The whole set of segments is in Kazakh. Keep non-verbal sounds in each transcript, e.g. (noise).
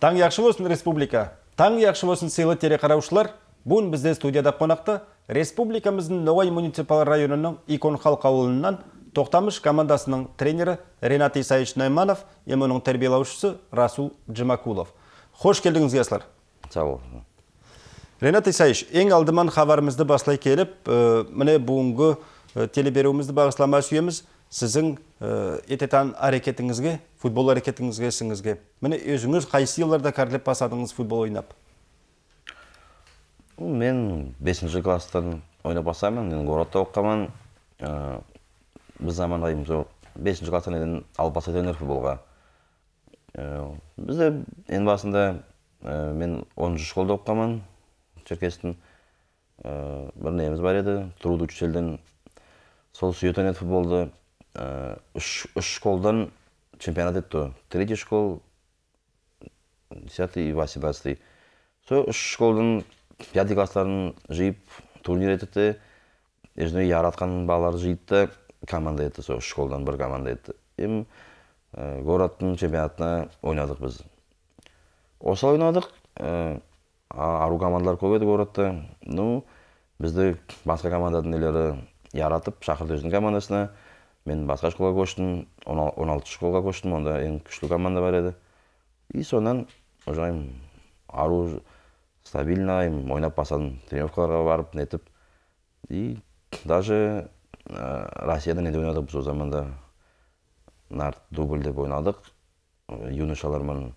таң яқшы болсын республика таң жақшы болсын сыйлы қараушылар! бүгін бізде студияда қонақты, республикамыздың ноғай муниципал районының икон халық ауылынан тоқтамыш командасының тренері ренат исаевич найманов ем оның расул джимакулов Хош келдіңіз ясылар сау ренат исаевич ең алдыман хабарымызды басылай келіп э, міне бүгінгі э, телеберуімізді бағыслама сүйеміз сіздің ететан әрекетіңізге футбол әрекетіңізге сіңізге міне өзіңіз қайсы жылдарда кәрілеп басадыңыз футбол ойнап мен бесінші класстан ойнап бастаймын мен городта оқығанмын біз замандаймыз бесінші класстан енді алып бастайды футболға бізде ең басында мен оныншы школда оқығанмын черкестің бір неміз бар еді труд сол сүйеді футболды үш школдан чемпионат етті третий школ десятый и восемнадцатый сол үш школдың пятый класстарын жиып турнир етті өзіне яратқан балалар жиыпты команда етті сол үш школдан бір команда етті емі городтың чемпионатына ойнадық біз осылай ойнадық ару командалар көп еді городта ну бізді басқа команданың нелері яратып шақырды өзінің командасына мен басқа школға көштім он алты школға көштім онда ең күшті команда бар еді и содан ұжайым ару стабильно ойнап бастадым тренировкаларға барып нетіп и даже ә, россияда неде ойнадық біз заманда нарт дубль деп ойнадық юношалармен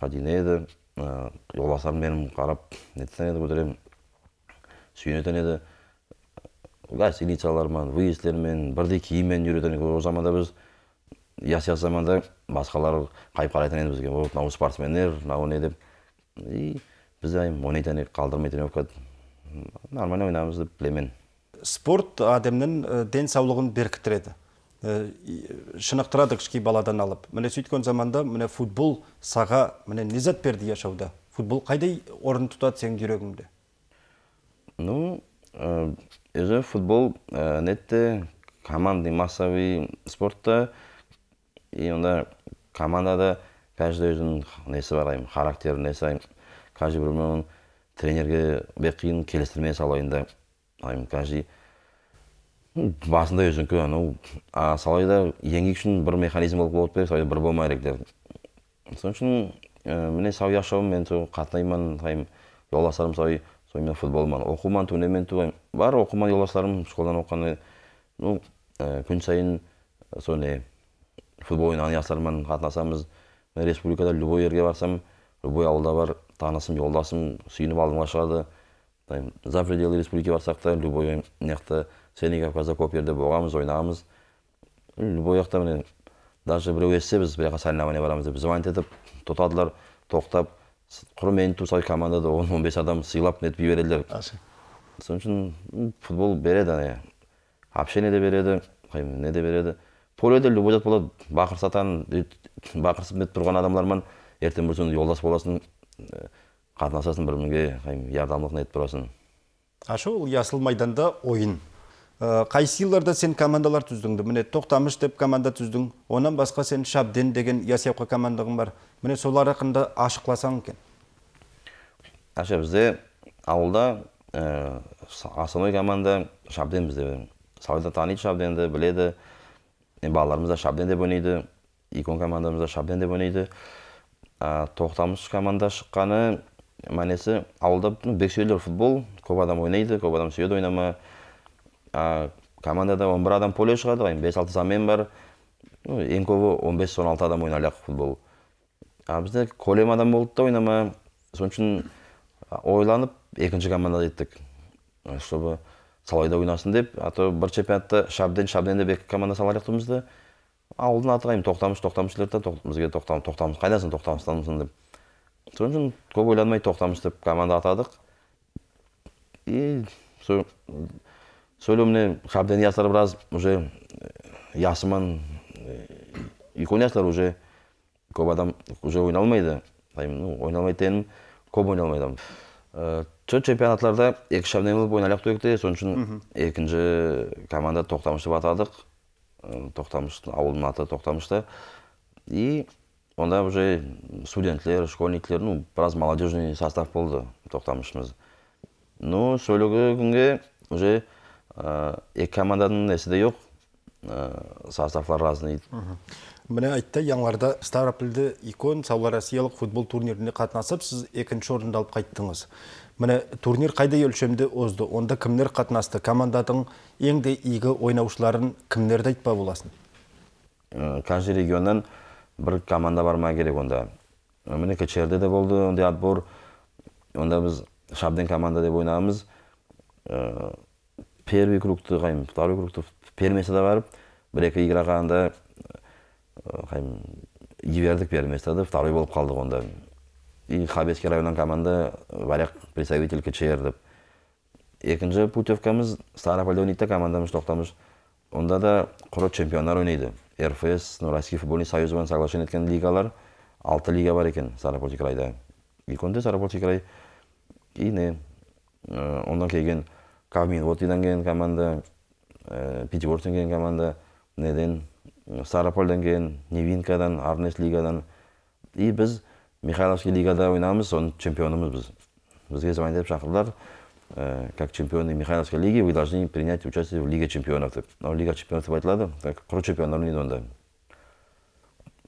қадине еді жолдастарым менің қарап нететін еді көтеремін сүйенетін еді гостиницалармен выездтермен бірдей киіммен үйрететін ол заманда біз ясия заманда басқалар қайып қарайтын еді бізге вот мынау спортсмендер мынау не деп и біз ойнайтын едік қалдырмай тренировка нормально ойнаймыз деп білемін спорт адамның денсаулығын беріктіреді шынықтырады кішкей баладан алып міне сөйткен заманда міне футбол саға міне не берді яшауда футбол қайдай орын тұтады сенің жүрегіңде ну e, өзі футбол ә, нетте командный массовый спортта и онда командада каждый өзінің несі бар айым характері несі айым каждый тренерге бек қиын келістірме сал ойында айым каждый басында өзінікі анау салайда еңбек үшін бір механизм болып болып береді солай бір болмай керек деп сол үшін ә, міне сау яшауым мен сол қатынаймын айым жолдастарым сонымен футболман оқуман тунемен тубайм бар оқуман жолдастарым школдан оқыған ну э, күн сайын э, сондай футбол ойнаған жастармен қатынасамыз мен республикада любой жерге барсам любой ауылда бар танысым жолдасым сүйініп алдыма шығады за пределы республики барсақ та любой жақта сенний кавказда көп жерде болғанбыз ойнағанбыз любой жақта міне даже біреу естісе біз бір жаққа соревнование барамыз деп звонить етіп тұтадылар тоқтап құрмент тұрсай командада он он бес адам сыйлап нетіп жіберерлер сол үшін футбол береді ана общение де береді не де береді поледе любой зат болады бақырсатан бақырсып нетіп тұрған адамдармен ертең бір жолдас боласың э, қатынасасың бір біріңе ярдамдылық нетіп тұрасың ашу ол ясыл майданда ойын э, қайсы жылдарда сен командалар түздің міне тоқтамыш деп команда түздің онан басқа сен шабден деген ясауқа командаң бар міне солар ақында ашықласаң екен әше бізде ауылда ә, основной команда шабден бізде саулет таниды шабденді біледі балаларымыз да шабден деп ойнайды икон командамыз да шабден деп ойнайды ә, команда шыққаны мәнесі ауылда футбол көп адам ойнайды көп адам сүйеді ойнама ә, командада 11 адам поле шығады ғой бес алты замен бар ең көбі 15-16 адам ойналады футбол а бізде колем адам болды да ойнама сол үшін ойланып екінші команда кеттік чтобы солайда ойнасын деп а то бір чемпионатта шабден шабден деп екі команда салар едік бізді ауылдың аты қайым тоқтамыс тоқтамыс жіберді да бізге тоқтамыс тоқтамыс қайдасың тоқтамыс деп сол үшін көп ойланмай тоқтамыс деп команда атадық и сол сол мне шабден ясар біраз уже э, ясыман үлкен э, уже көп адам уже ойналмайды ну ойналмайды дегенім көп ойналмайды адам ә, төрт чемпионаттарда екі үш болып ақ сол үшін екінші команда тоқтамыш деп атадық э, тоқтамыштың ауылдың аты тоқтамышта и онда уже студенттер школьниктер ну біраз молодежный состав болды тоқтамышымыз ну сөйлегі күнге уже ә, екі команданың несі де жоқ ә, составлар разный міне айтты январда ставропольде икон саула россиялық футбол турниріне қатынасып сіз екінші орынды алып қайттыңыз міне турнир қайдай өлшемде озды онда кімдер қатынасты командадың ең де игі ойнаушыларын кімдерді айтпа боласың ә, каждый регионнан бір команда барма керек онда ә, міне кчрде де болды ондай отбор онда біз шабден команда деп ойнағанбыз ә, первый кругты второй кругты пермесада барып бір екі игра жібердік э, бердік первенстводы второй болып қалдық онда и хабесский районнан команда э, варяк представитель кчр деп екінші путевкамыз старополе ойнайды да командамыз тоқтамыш онда да құры чемпиондар ойнайды рфс ну российский футбольный союзбен соглашение еткен лигалар алты лига бар екен сарапольский крайда екеуінде край и не э, ондан келген кавмин келген команда ә, келген команда неден Э, ставропольдан келген невинкадан арнес лигадан и біз михайловский лигада ойнамыз соның чемпионымыз біз бізге етіп шақырдылар ә, э, как чемпионы михайловской лиги вы должны принять участие в лиге чемпионов деп мынау лига чемпионов деп айтылады так құр чемпиондар ойнайды онда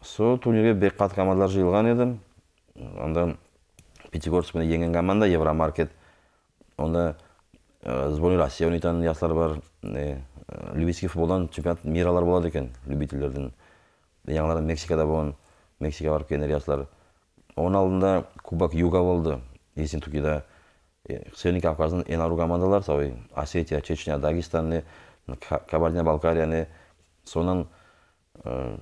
сол турнирге бек қат командалар жиылған еді онда пятигорскіні енген команда евромаркет онда ә, э, сборный россия ойнайтын жастар бар Э, любительский футболдан чемпионат миралар болады екен любительдердің жаңағыда мексикада болған мексикаға барып келген оның алдында кубок юга болды ессентукида э, северный кавказдың энару командалары солай осетия чечня Дагестан кабардино балкарияны соның э,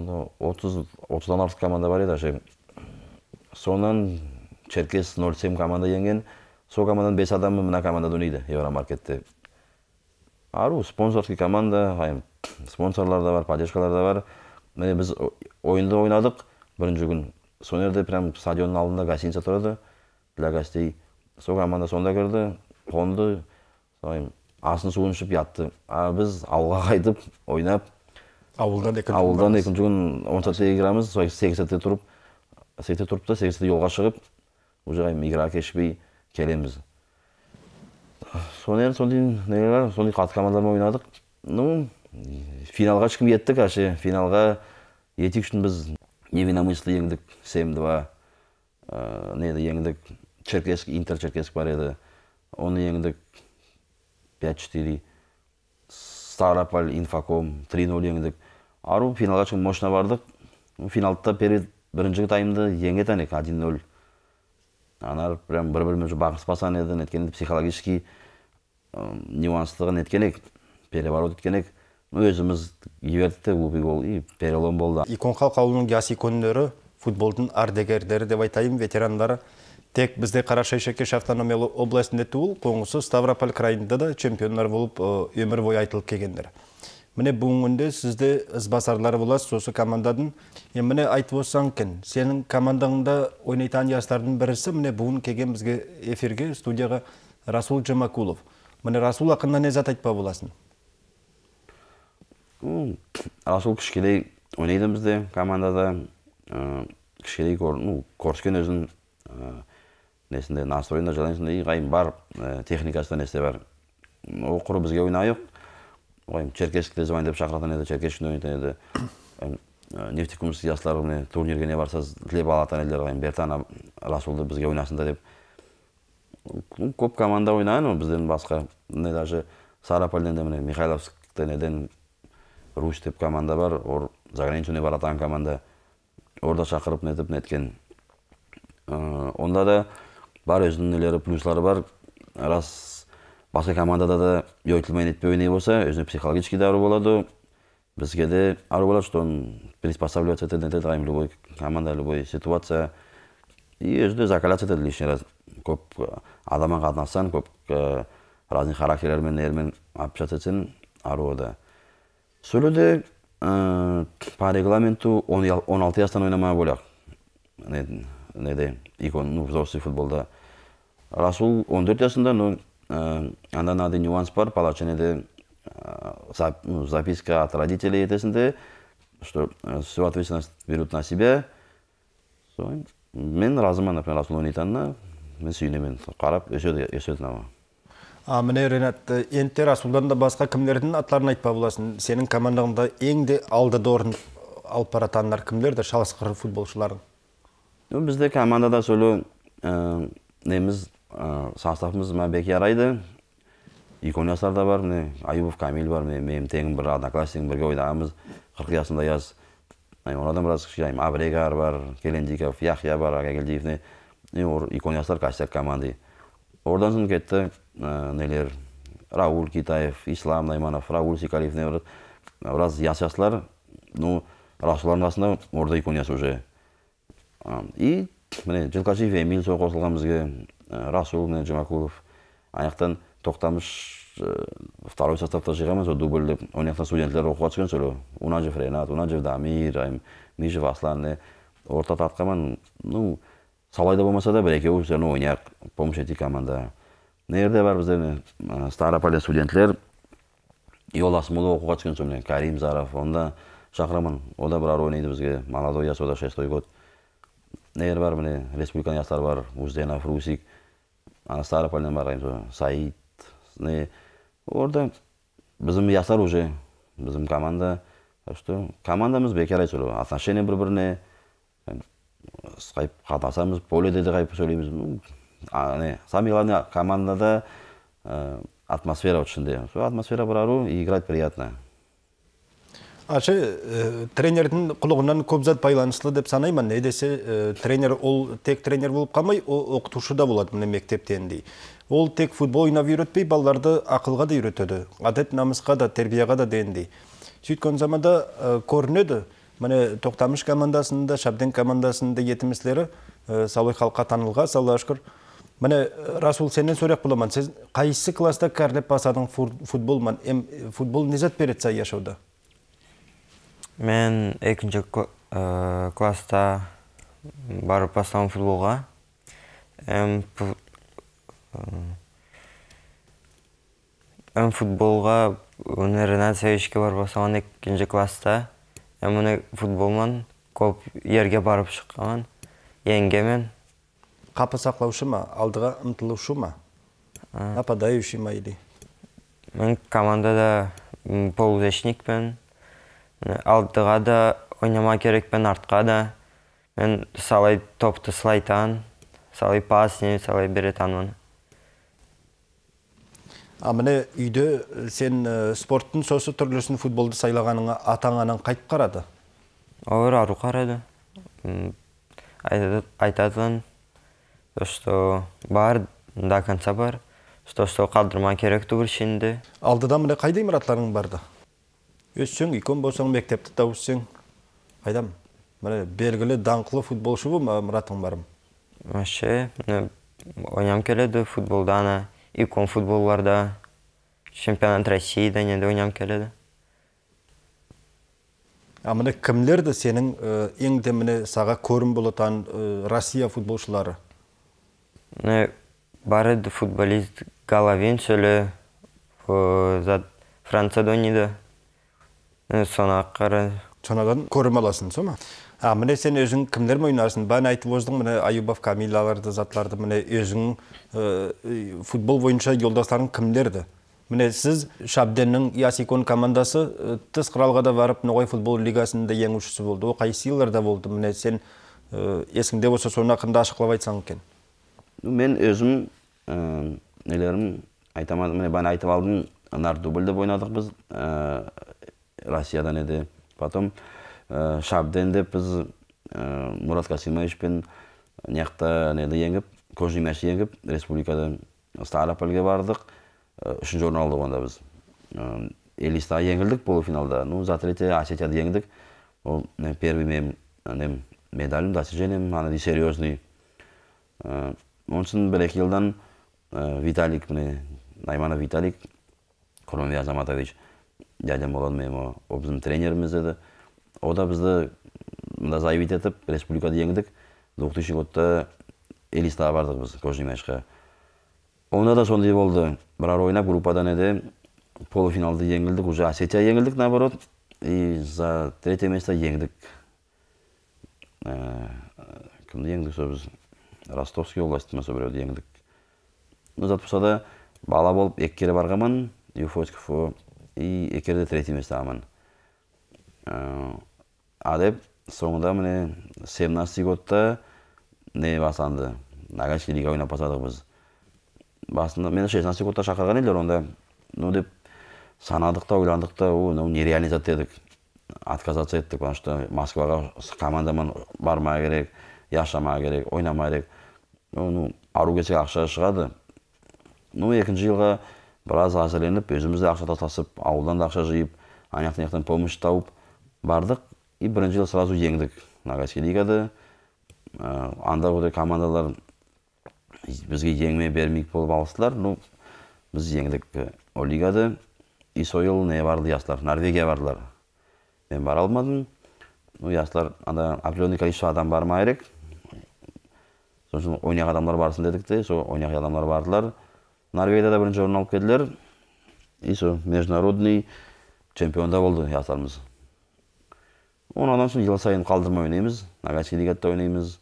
оны отыз отыздан артық команда бар еді сонан черкес нөл команда енген сол команданың бес адамы мына командада ойнайды евромаркетте ару спонсорский команда спонсорлар да бар поддержкалар да бар міне біз ойынды ойнадық бірінші күн сол жерде прям стадионның алдында гостиница тұрады для гостей сол команда сонда кірді қонды асын суын ішіп жатты а біз ауылға қайтып ойнап ауылдан екінші ауылдан екінші күн он сәтте играмыз сол сегіз сәтте тұрып сегізде тұрып та сегізде жолға шығып уже игра кешікпей келеміз соны енді содан нелер сондай қатты командамен ойнадық ну финалға шығып кеттік әше финалға етік үшін біз невиномыслы еңдік сем два ә, неді еңдік черкесск интер черкесск бар еді оны еңдік пять четыре старополь инфоком три ноль еңдік ару финалға шығып мощно бардық финалда перед бірінші таймды еңеді әнек один ноль анар прям бір бірімен бағыспасан еді неткенде психологический нюанстығын еткен едік переворот еткен едік өзіміз жібердік те и перелом болды иконхалық ауылының жас икондері футболдың ардагерлері деп айтайын ветерандары тек бізде қарашайшекеш автономиялы областінде туылып қоңысы ставрополь крайында да чемпиондар болып өмір бойы айтылып келгендер міне бүгінгі күнде сізде ізбасарлар боласыз осы команданың міне айтып отырсаң екен сенің командаңда ойнайтын жастардың бірісі міне бүгін келген бізге эфирге студияға расул жамакулов міне расул ақыннан не зат айтпа боласың расул кішкене ойнайды бізде командада ә, ну көріскен өзінің ә, несінде настроенда жаңағындай ағайын бар техникасы ә, техникасында несі бар ол құр бізге ой ағайын черкесовке деп шақыратын еді черкесовке ойнайтын еді ә, нефтекумск яслар міне турнирге не барса тілеп алатын еді бертана расулды бізге ойнасын деп көп команда ойнаған ол бізден басқа міне даже сарапольден де міне неден русь деп команда бар ор заграничныйға баратаған команда орда шақырып нетіп неткен э, онда да бар өзінің нелері плюслары бар рас басқа командада да нетпей ойнай болса өзіне психологический да болады бізге де ару болады что он приспосабливаться етеді нетеді любой команда любой ситуация и өзі де закаляться етеді лишний раз көп э, адаммен қатынассаң көп э, разный характерлермен нелермен етсең жататын аруыда сөйлеуде э, по регламенту он алты жастан ойнамай керек неде ну взрослый футболда расул он төрт жасында но анда мынандай нюанс бар бала записка от родителей етесінде что всю ответственность берут на себя мен разымын например расул ойнайтынына мен сүйінемен қарап өсетін ама а міне ренат енді расулдан да басқа кімдердің аттарын айтпа боласың сенің командаңда ең де алдыда орын алып бара кімдер шалысқыр футболшыларың бізде командада сөйлі неміз составымыз мына беке арайды да бар міне аюбов камиль бар міне менің теңім бір одноклассигім бірге ойнағанбыз қырық жасында яз одан біраз кішкене абрегар бар келендиков яхия бар агагелдиев икон жастар костяк команды одан соң кетті нелер рауль китаев ислам найманов рауль сикалиев біраз ну расулардың қасында орда икон уже и міне жылқашиев эмил сол қосылған бізге расул міне жұмакулов аяқтан тоқтамыш второй составта жиғанмын сол дубльдеп он жақтан студенттер оқуға түскен сол унажев ренат унажев дамир аслан орта тартқанмын ну салайда болмаса да бір екеуі все равно ойнайық помощь етейік команда мына жерде бар бізде старополе студенттер иола оқуға түскен сонымен карим заров да шақырамын ол да бірар ойнайды бізге молодой яс сода шестой год жер бар міне республиканың жастары бар узденов русик ана бар барған саид не орда біздің жастар уже біздің команда так что командамыз бекер айтып отношение бір біріне скайп қатасамыз, поледе да кайып сөйлөйбүз не самый командада атмосфера ушундай атмосфера бар и играть приятно ашы тренердің құлығынан көп зат байланысты деп санаймын не десе э, тренер ол тек тренер болып қалмай ол оқытушы да болады міне мектептен ол тек футбол ойнап үйретпей балаларды ақылға да үйретеді әдет намысқа да тәрбияға да дегендей сөйткен заманда э, көрінеді міне тоқтамыш командасында шабден командасында етіміслері ә, салой халыққа танылған аллаға шүкір міне расул сенен сұрақ боламын сіз қайсы класста кәрлеп басадың футбол ман эм футбол незат береді сай мен екінші класста барып бастадым футболға эм эм футболға өнер насаевичке барып бастаған екінші класста мен футболман көп ерге барып шыққанмын еңгемен қапы сақлаушы ма алдыға ұмтылушы ма нападающий ма или мен командада полузащитникпін алдыға да ойнама керекпін артқа да мен салай топты сылайтан салай пас не салай беретанмын а міне үйде э, сен э, спорттың сосы түрлісін футболды сайлағаныңа атаң анаң қайтып қарады олар ару қарады айтатын что бар да конца бар что что қалдырмау керек алдыда міне қайда имаратларың барды өссең үлкен болсаң мектепті тауыссең қайдам міне белгілі даңқлы футболшы бұл мұратың барым вообще ойнам келеді футболданы икон футболларда чемпионат да неде ойнағым келеді а міне кімдерді сенің ең міне саға көрім болатан россия футболшылары міне бары футболист головин сөлі зат францияда ойнайды сонақ қара сонадан көрім аласың сол ма а міне сен өзің кімдермен ойнайсың Бана айтып оздың міне аюбов камилаларды затларды міне өзің э, футбол бойынша жолдастарың кімдерді міне сіз шабденнің ясикон командасы э, тыс қыралға да барып ноғай футбол лигасында жеңушісі болды ол қайсы жылдарда болды міне сен э, есіңде болса соны ақырында ашықлап айтсаң екен мен өзім ә, нелерім айтамадым міне айтып алдым нар дубль деп ойнадық біз россиядан еді потом Э, шабден деп біз э, мұрат касимовичпен неяқта неді еңіп кожный мяч еңіп республикада ставропольге бардық э, үшінші орын алдық онда біз элиста жеңілдік полуфиналда ну за третье осетияды жеңдік ол первый менің нем медалім достижением анандай серьезный онсын бір екі жылдан виталик міне найманов виталик құрманбек азаматович дядям болған менің ол біздің тренеріміз еді ода бізді мында заявить етіп республикада жеңдік двухтысячный годта элистаға бардық біз кожнинайшқа онда да сондай болды бірар ойнап группадан еді полуфиналды жеңілдік уже осетия жеңілдік наоборот и за третье место жеңдік э, кімді еңдік сол біз ростовский область ма сол біреуді жеңдік ну жатпаса бала болып екі кере барғанмын и екі де третье место алғанмын э, а деп соңында міне семнадцатый годта не бастанды нагачки лига ойнап бастадық біз басында мені шестнадцатый годта шақырған елдер онда ну деп санадық та ойландық та о ну нереальный зат дедік отказаться еттік потому что москваға командамен бармай керек яшамай керек ойнамай керек ну ару ақша шығады ну екінші жылға біраз әзірленіп өзіміз де ақша тасып ауылдан да ақша жиып ана жақтан помощь тауып бардық и бірінші жылы сразу жеңдік нагайский лигада ә, анда бұндай командалар бізге еңме бермейік болып алыстылар ну біз жеңдік э, ол лигада и не барды жастар норвегия бардылар мен бара алмадым ну жастар анда определенный количество адам бармау керек сосын ойнақ адамдар барсын дедік те сол ойнақ адамдар бардылар норвегияда бірінші орын алып келділер и сол международный чемпионда болды жастарымыз оны одан соң жыл сайын қалдырмай ойнаймыз нагатский лигада ойнаймыз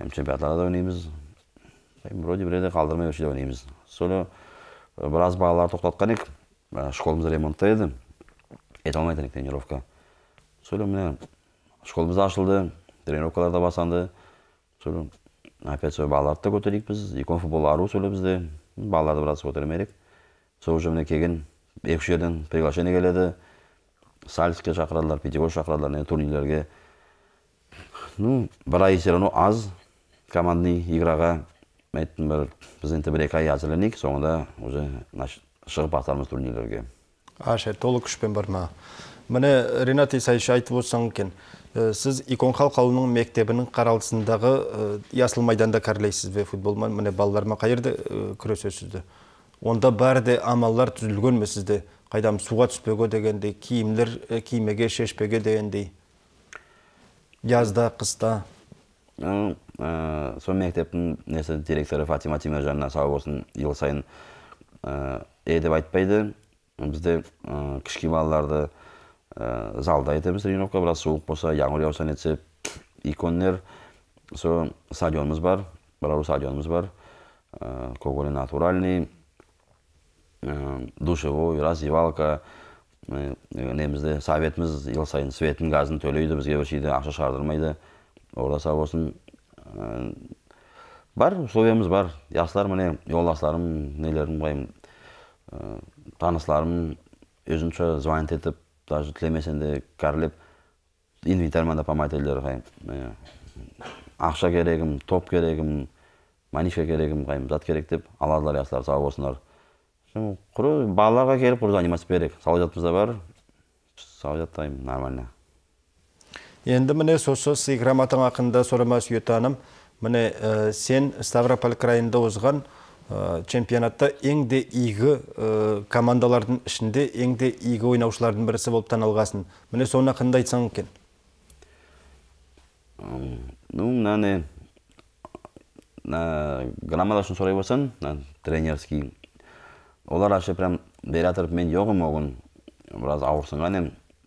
м чемпионаттарда ойнаймыз вроде бір қалдырмай осы ойнаймыз соны біраз балалар тоқтатқан едік школымыз ремонтта еді ете алмайтын едік тренировка соле міне школымыз ашылды тренировкалар да бастанды сөйле опять сол балаларды да көтерейік біз икон футбол ару сөйле бізде балаларды біраз көтермедік сол уже міне келген екі үш жерден приглашение келеді сальске шақыралар пятигорск шақыралар турнирлерге ну бір ай все аз командный играға мен айттым бір біз енді бір екі ай әзірленейік соңында уже шығып атармыз турнирлерге аше толы күшпен барма міне ринат исаевич айтып отырсаң екен сіз иконхал қалының мектебінің қаралысындағы ясыл майданда кәрлейсіз бе футболмен міне балалармен қай жерде күресесіз онда бәрі де амалдар түзілген ме сізде қайдам суға түспеге дегендей киімдер кимеге шешпеге дегендей жазда қыста сол мектептің несі директоры фатима теміржанына сау болсын жыл сайын е деп айтпайды бізде кішкене балаларды залда айтамыз тренировка біраз суық болса жаңбыр жауса нетсе иконнер сол стадионымыз бар бір стадионымыз бар коголе натуральный Э, душевой раздевалка э, немізде советіміз жыл сайын светін газын төлейді бізге бір жерде ақша шығардырмайды сау болсын э, бар условиямыз бар жақсылар міне жолдастарым нелерім былай таныстарым өзімше звонить етіп даже тілемесең де кәрілеп инвентарьмен де етеді ақша керегім топ керегім манишка керегім қайым зат керек деп аладылар жақсылар сау болсыңдар құр балаларға келіп құр заниматься берейік жатырмыз да бар жатайын нормально енді міне сөзсіз грамотаң ақында сорама ұйытаным міне сен ставрополь крайында озған ә, э, чемпионатта ең де игі э, командалардың ішінде ең де игі ойнаушылардың бірісі болып таналғансың міне соны қандай айтсаң екен ну мынаны грамота үшін сұрай болсаң тренерский олар вообще прям жатырып мен жоғым ол біраз ауырсынған едім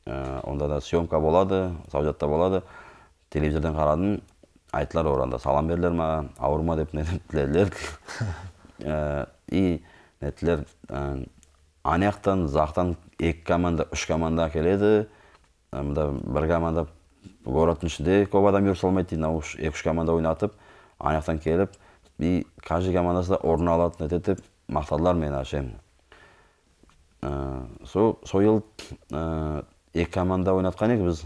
ә, онда да съемка болады саужатта болады телевизордан қарадым айттылар оранда салам берділер маған ауырма деп тіледілер (laughs) э, и нетілер э, ана жақтан жақтан екі команда үш команда келеді мында бір команда городтың ішінде көп адам жүре алмайды дейді мынау екі үш команда ойнатып ана жақтан келіп и каждый командасында орын нетеді деп мақтадылар мені әшейін ә, сол сойыл ә, екі команда ойнатқан едік біз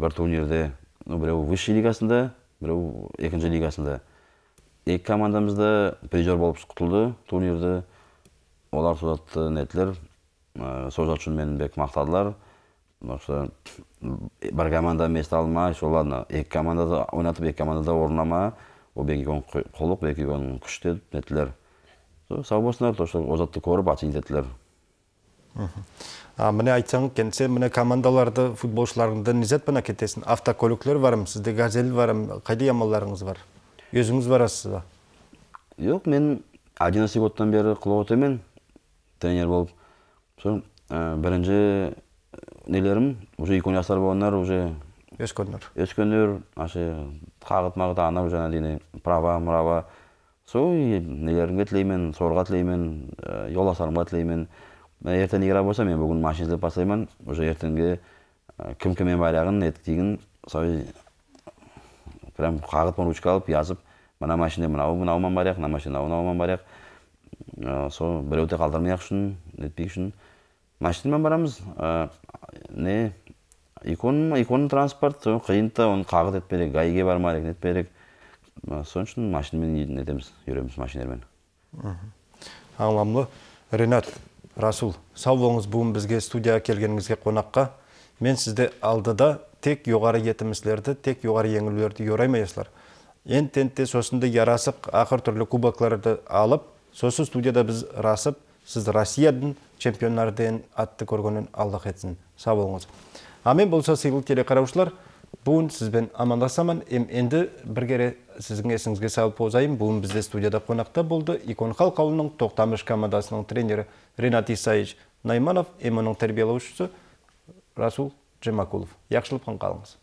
бір турнирде ну біреу высший лигасында біреу екінші лигасында екі командамыз да призер болып құтылды турнирді олар сол жақты нетілер ә, сол жақ үшін мені бек мақтадылар что бір команда место алмай еще ладно екі командада ойнатып екі командада орнама ол бекигон құлық бекигон күш деп нетілер сау болсыңдар то озатты көріп а міне айтсаң келсе міне командаларды футболшыларыңды низет бана кетесің автокөліктер барым сізде газель барым қайда ямалдарыңыз бар өзіңіз барасыз ба жоқ мен одиннадцатый годтан бері қылып тренер болып сол бірінші э, нелерім уже екі жастар болғандар уже өскендер өскендер аше қағыт мағыт анау жаңа права мұрава сол нелеріңе тілеймін сорға тілеймін ә, э, тілеймін ертең игра болса мен бүгін машина іздеп бастаймын уже ертеңге э, кім кіммен байлағын нетік тегін сол прям қағып ручка алып жазып мына машина мынау мынаумен барайық мына машина мынаумен барайық э, сол біреуді қалдырмай ақ үшін нетпей үшін машинамен барамыз не икон икон транспорт қиын та оны қағыт етпе керек гаиге барма керек нетпе керек сол үшін машинамен нетеміз үйренеміз машинамен аңламлы ринат расул сау болыңыз бүгін бізге студияға келгеніңізге қонаққа мен сізді алдыда тек жоғары етімізлерді тек жоғары еңілулерді ойраймайсыздар енді тентте сосын ярасып ақыр түрлі кубокларды алып сосын студияда біз расып сіз чемпиондары деген атты көргенін аллах етсін сау болыңыз ал мен болса сыйлы телеқараушылар бүгін сізбен амандасамын енді бір сіздің есіңізге салып озайын бүгін бізде студияда қонақта болды икон халық ауылының тоқтамыш командасының тренері ринат исаевич найманов эмоның тәрбиелеушісі расул джемакулов яқшылықпен қалыңыз